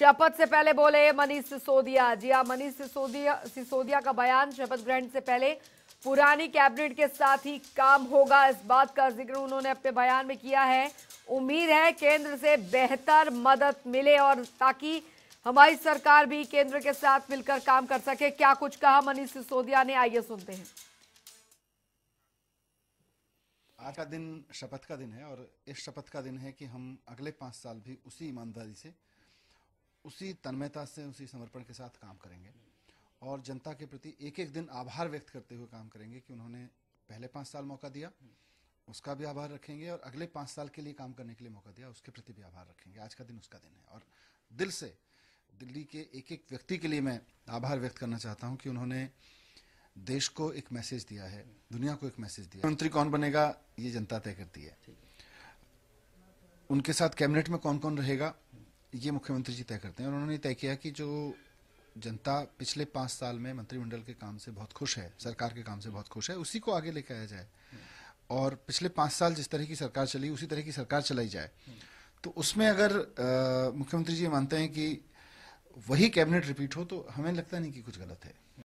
शपथ से पहले बोले मनीष सिसोदिया जी हाँ मनीष सिसोदिया सिसोदिया का बयान शपथ ग्रहण से पहले पुरानी कैबिनेट के साथ ही काम होगा इस बात का जिक्र उन्होंने अपने बयान में किया है उम्मीद है केंद्र से बेहतर मदद मिले और ताकि हमारी सरकार भी केंद्र के साथ मिलकर काम कर सके क्या कुछ कहा मनीष सिसोदिया ने आइए सुनते हैं आज का दिन शपथ का दिन है और इस शपथ का दिन है कि हम अगले पांच साल भी उसी ईमानदारी से उसी तन्मयता से उसी समर्पण के साथ काम करेंगे और जनता के प्रति एक एक दिन आभार व्यक्त करते हुए काम करेंगे कि उन्होंने पहले पाँच साल मौका दिया उसका भी आभार रखेंगे और अगले पाँच साल के लिए काम करने के लिए मौका दिया उसके प्रति भी आभार रखेंगे आज का दिन उसका दिन है और दिल से दिल्ली के एक एक व्यक्ति के लिए मैं आभार व्यक्त करना चाहता हूँ कि उन्होंने देश को एक मैसेज दिया है दुनिया को एक मैसेज दिया मंत्री कौन बनेगा ये जनता तय करती है उनके साथ कैबिनेट में कौन कौन रहेगा ये मुख्यमंत्री जी तय करते हैं और उन्होंने तय किया कि जो जनता पिछले पाँच साल में मंत्रिमंडल के काम से बहुत खुश है सरकार के काम से बहुत खुश है उसी को आगे लेकर आया जाए और पिछले पाँच साल जिस तरह की सरकार चली उसी तरह की सरकार चलाई जाए तो उसमें अगर मुख्यमंत्री जी मानते हैं कि वही कैबिनेट रिपीट हो तो हमें लगता नहीं कि कुछ गलत है